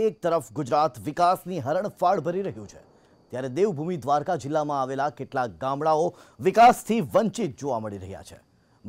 એક તરફ ગુજરાત વિકાસની હરણફાળ ભરી રહ્યું છે ત્યારે દેવભૂમિ દ્વારકા જિલ્લામાં આવેલા કેટલાક ગામડાઓ વિકાસથી વંચિત જોવા મળી રહ્યા છે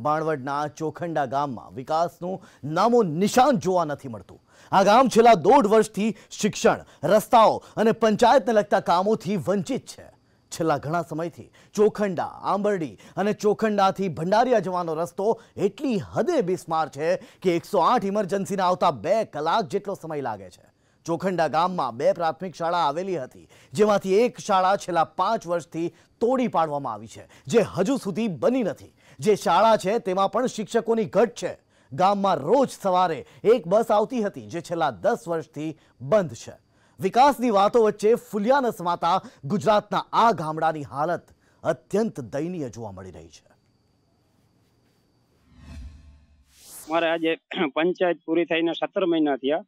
બાણવડના ચોખંડા ગામમાં વિકાસનું નામો નિશાન જોવા નથી મળતું આ ગામ છેલ્લા દોઢ વર્ષથી શિક્ષણ રસ્તાઓ અને પંચાયતને લગતા કામોથી વંચિત છે છેલ્લા ઘણા સમયથી ચોખંડા આંબરડી અને ચોખંડાથી ભંડારિયા જવાનો રસ્તો એટલી હદે બિસ્માર છે કે એકસો આઠ ઇમરજન્સીના આવતા બે કલાક જેટલો સમય લાગે છે ચોખંડા ગામમાં બે પ્રાથમિક શાળા આવેલી હતી જેમાંથી એક શાળા છેલ્લા પાંચ વર્ષથી તોડી પાડવામાં આવી છે જે હજુ સુધી બની નથી જે શાળા છે તેમાં પણ શિક્ષકોની ઘટ છે ગામમાં રોજ સવારે એક બસ આવતી હતી જે છેલ્લા દસ વર્ષથી બંધ છે વિકાસની વાતો વચ્ચે ફુલિયા નસમાતા ગુજરાતના આ ગામડાની હાલત અત્યંત દયનીય જોવા મળી રહી છે મારે આજે પંચાયત પૂરી થઈને સત્તર મહિના થયા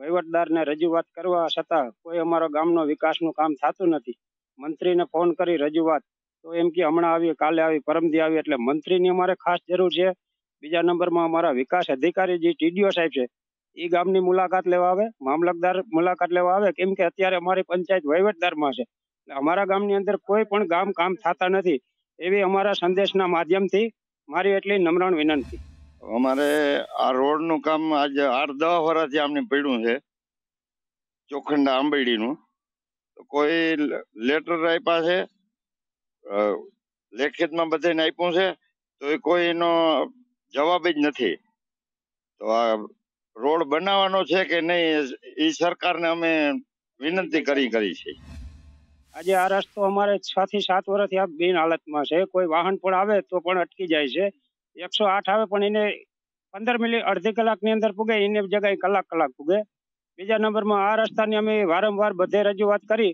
વહીવટદારને રજૂઆત કરવા છતાં કોઈ અમારા ગામનો વિકાસનું કામ થતું નથી મંત્રીને ફોન કરી રજૂઆત તો એમ કે હમણાં આવી કાલે આવી પરમદી આવી એટલે મંત્રીની અમારે ખાસ જરૂર છે બીજા નંબરમાં અમારા વિકાસ અધિકારી જે ટીડીઓ સાહેબ છે એ ગામની મુલાકાત લેવા આવે મામલતદાર મુલાકાત લેવા આવે કેમ કે અત્યારે અમારી પંચાયત વહીવટદારમાં છે અમારા ગામની અંદર કોઈ પણ ગામ કામ થતા નથી એવી અમારા સંદેશના માધ્યમથી મારી એટલી નમ્રણ વિનંતી અમારે આ રોડનું કામ આજે આઠ દવા વર્ષથી આમને પડ્યું છે ચોખંડા આંબેડીનું કોઈ લેટર આપ્યા છે લેખિતમાં બધાને આપ્યું છે તો એ કોઈ એનો જવાબ જ નથી તો આ રોડ બનાવવાનો છે કે નહીં એ સરકારને અમે વિનંતી કરી કરી છે આજે આ રસ્તો અમારે છ થી સાત વર્ષથી આ બિન હાલતમાં છે કોઈ વાહન પણ આવે તો પણ અટકી જાય છે એકસો આઠ આવે પણ એને પંદર મિનિટ અડધી કલાકની અંદર પૂગે એને જગ્યાએ કલાક કલાક પૂગે બીજા નંબરમાં આ રસ્તાની અમે વારંવાર બધે રજૂઆત કરી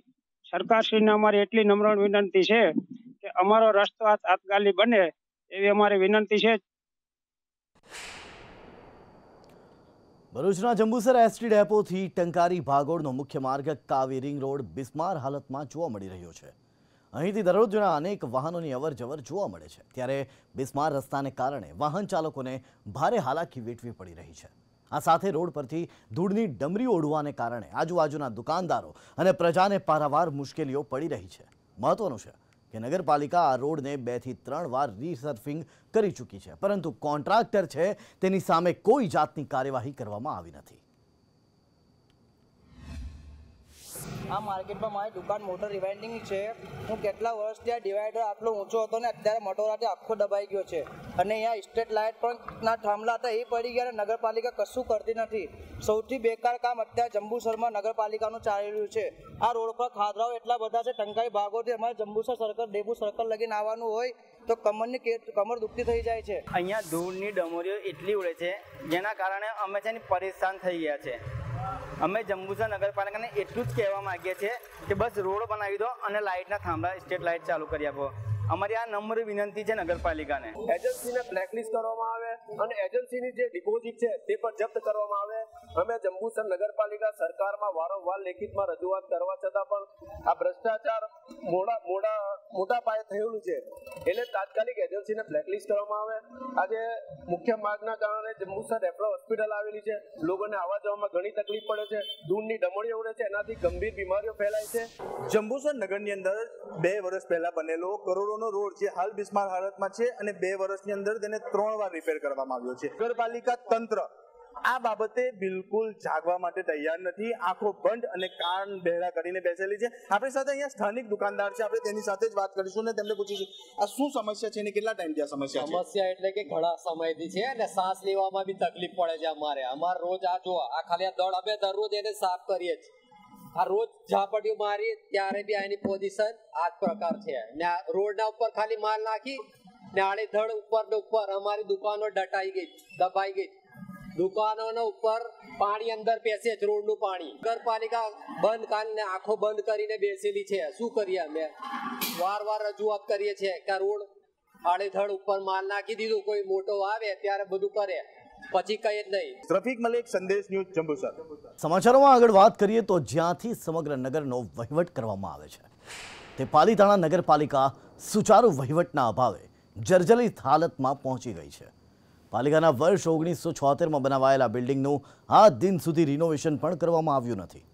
સરકારશ્રીને અમારી એટલી નમ્ર વિનંતી છે કે અમારો રસ્તો તાત્કાલિક બને એવી અમારી વિનંતી છે ભરૂચના જંબુસર એસટી ડેપોથી ટંકારી ભાગોળનો મુખ્ય માર્ગ કાવી રોડ બિસ્માર હાલતમાં જોવા મળી રહ્યો છે અહીંથી દરરોજના અનેક વાહનોની અવર જવર જોવા મળે છે ત્યારે બિસ્માર રસ્તાને કારણે વાહન ચાલકોને ભારે હાલાકી વેઠવી પડી રહી છે આ સાથે રોડ પરથી ધૂળની ડમરી ઓઢવાને કારણે આજુબાજુના દુકાનદારો અને પ્રજાને પારાવાર મુશ્કેલીઓ પડી રહી છે મહત્વનું છે કે નગરપાલિકા આ રોડને બેથી ત્રણ વાર રીસર્ફિંગ કરી ચૂકી છે પરંતુ કોન્ટ્રાક્ટર છે તેની સામે કોઈ જાતની કાર્યવાહી કરવામાં આવી નથી આ માર્કેટમાં મારી દુકાન મોટર રિવાઇન્ડિંગ છે હું કેટલા વર્ષથી આ ડિવાઈડર આટલો ઊંચો હતો ને અત્યારે મોટોરાથી આખો દબાઈ ગયો છે અને અહીંયા સ્ટ્રીટ લાઇટ પણ ના થાંભલા હતા એ પડી ગયા અને નગરપાલિકા કશું કરતી નથી સૌથી બેકાર કામ અત્યારે જંબુસરમાં નગરપાલિકાનું ચાલી રહ્યું છે આ રોડ પર ખાદરાઓ એટલા બધા છે ટંકાઈ ભાગોથી અમારે જંબુસર સર્કલ ડેબુ સર્કલ લગીને આવવાનું હોય તો કમરની કમર દુખતી થઈ જાય છે અહીંયા ધૂળની ડમોરીઓ એટલી ઉડે છે જેના કારણે અમે છે ને પરેશાન થઈ ગયા છે અમે જંબુસર નગરપાલિકાને એટલું જ કહેવા માગીએ છીએ કે બસ રોડ બનાવી દો અને લાઇટના થાંભલા સ્ટેટ લાઇટ ચાલુ કરી આપો અમારી આ નમ્ર વિનંતી છે નગરપાલિકાને એજન્સીને બ્લેકલિસ્ટ કરવામાં આવે અને એજન્સીની જે ડિપોઝિટ છે તે પણ જપ્ત કરવામાં આવે અમે જંબુસર નગરપાલિકા સરકારમાં વારંવાર લેખિતમાં રજૂઆત કરવા છતાં પણ આ ભ્રષ્ટાચાર મોડા મોડા મોટા પાયે થયેલું છે એટલે તાત્કાલિક એજન્સીને બ્લેકલિસ્ટ કરવામાં આવે આજે મુખ્ય માર્ગના કારણે જંબુસર રેફરલ હોસ્પિટલ આવેલી છે લોકોને આવવા જવામાં ઘણી તકલીફ પડે છે દૂરની ડમળીઓ ઉડે છે એનાથી ગંભીર બીમારીઓ ફેલાય છે જંબુસર નગરની અંદર બે વર્ષ પહેલા બનેલો કરોડો કરોડનો રોડ જે હાલ બિસ્માર હાલતમાં છે અને બે વર્ષની અંદર તેને ત્રણ વાર રિપેર કરવામાં આવ્યો છે નગરપાલિકા તંત્ર આ બાબતે બિલકુલ જાગવા માટે તૈયાર નથી આંખો બંધ અને કાન બહેરા કરીને બેસેલી છે આપણી સાથે અહીંયા સ્થાનિક દુકાનદાર છે આપણે તેની સાથે જ વાત કરીશું ને તેમને પૂછીશું આ શું સમસ્યા છે અને કેટલા ટાઈમ આ સમસ્યા સમસ્યા એટલે કે ઘણા સમયથી છે અને શ્વાસ લેવામાં બી તકલીફ પડે છે અમારે અમાર રોજ આ જો આ ખાલી આ દળ અમે દરરોજ એને સાફ કરીએ છીએ આ રોજ ઝાપટીઓ મારી ત્યારે બી આની પોઝિશન આ પ્રકાર છે ને આ રોડના ઉપર ખાલી માલ નાખી ને આડે ધડ ઉપર ને ઉપર અમારી દુકાનો ડટાઈ ગઈ દબાઈ ગઈ દુકાનોના ઉપર પાણી અંદર પેસે છે રોડનું પાણી નગરપાલિકા બંધ કાલને આંખો બંધ કરીને બેસેલી છે શું કરીએ અમે વાર વાર રજૂઆત કરીએ છીએ કે રોડ આડેધડ ઉપર માલ નાખી દીધું કોઈ મોટો આવે ત્યારે બધું કરે પછી કઈ જ નહીં રફીક મલિક સંદેશ ન્યૂઝ જંબુસર સમાચારોમાં આગળ વાત કરીએ તો જ્યાંથી સમગ્ર નગરનો વહીવટ કરવામાં આવે છે તે પાલીતાણા નગરપાલિકા સુચારુ વહીવટના અભાવે જર્જરિત હાલતમાં પહોંચી ગઈ છે પાલિકાના વર્ષ ઓગણીસો છોતેરમાં બનાવાયેલા બિલ્ડિંગનું આ દિન સુધી રિનોવેશન પણ કરવામાં આવ્યું નથી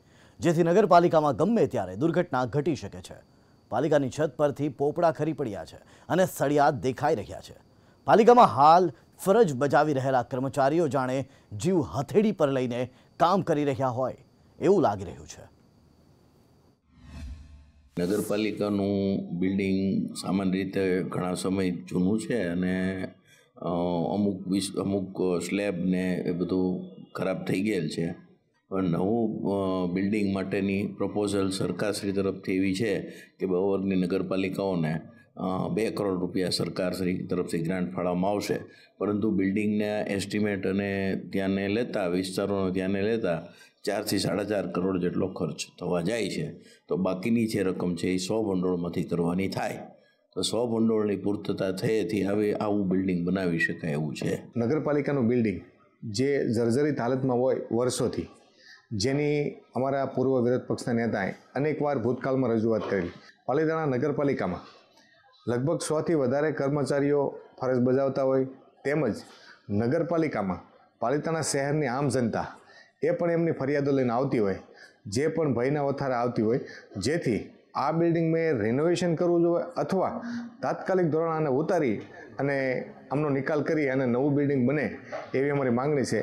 જેથી નગરપાલિકામાં ગમે ત્યારે દુર્ઘટના ઘટી શકે છે પાલિકાની છત પરથી પોપડા ખરી પડ્યા છે અને સળિયા દેખાઈ રહ્યા છે પાલિકામાં હાલ ફરજ બજાવી રહેલા કર્મચારીઓ જાણે જીવ હથેળી પર લઈને કામ કરી રહ્યા હોય એવું લાગી રહ્યું છે નગરપાલિકાનું બિલ્ડિંગ સામાન્ય રીતે ઘણા સમય જૂનું છે અને અમુક વિસ અમુક સ્લેબ ને એ બધું ખરાબ થઈ ગયેલ છે પણ નવું બિલ્ડિંગ માટેની પ્રપોઝલ સરકારશ્રી તરફથી એવી છે કે બવરની નગરપાલિકાઓને બે કરોડ રૂપિયા સરકાર શ્રી તરફથી ગ્રાન્ટ ફાળવવામાં આવશે પરંતુ બિલ્ડિંગને એસ્ટિમેટ અને ત્યાંને લેતા વિસ્તારોને ત્યાંને લેતા ચારથી સાડા ચાર કરોડ જેટલો ખર્ચ થવા જાય છે તો બાકીની જે રકમ છે એ સો ભંડોળમાંથી કરવાની થાય તો સો ભંડોળની પૂર્તતા થયેથી હવે આવું બિલ્ડિંગ બનાવી શકાય એવું છે નગરપાલિકાનું બિલ્ડિંગ જે જર્જરિત હાલતમાં હોય વર્ષોથી જેની અમારા પૂર્વ વિરોધ પક્ષના નેતાએ અનેકવાર ભૂતકાળમાં રજૂઆત કરેલી પાલીતાણા નગરપાલિકામાં લગભગ સોથી વધારે કર્મચારીઓ ફરજ બજાવતા હોય તેમજ નગરપાલિકામાં પાલિતાણા શહેરની આમ જનતા એ પણ એમની ફરિયાદો લઈને આવતી હોય જે પણ ભયના વધારે આવતી હોય જેથી આ બિલ્ડિંગ મેં રિનોવેશન કરવું જોઈએ અથવા તાત્કાલિક ધોરણ આને ઉતારી અને આમનો નિકાલ કરી અને નવું બિલ્ડિંગ બને એવી અમારી માંગણી છે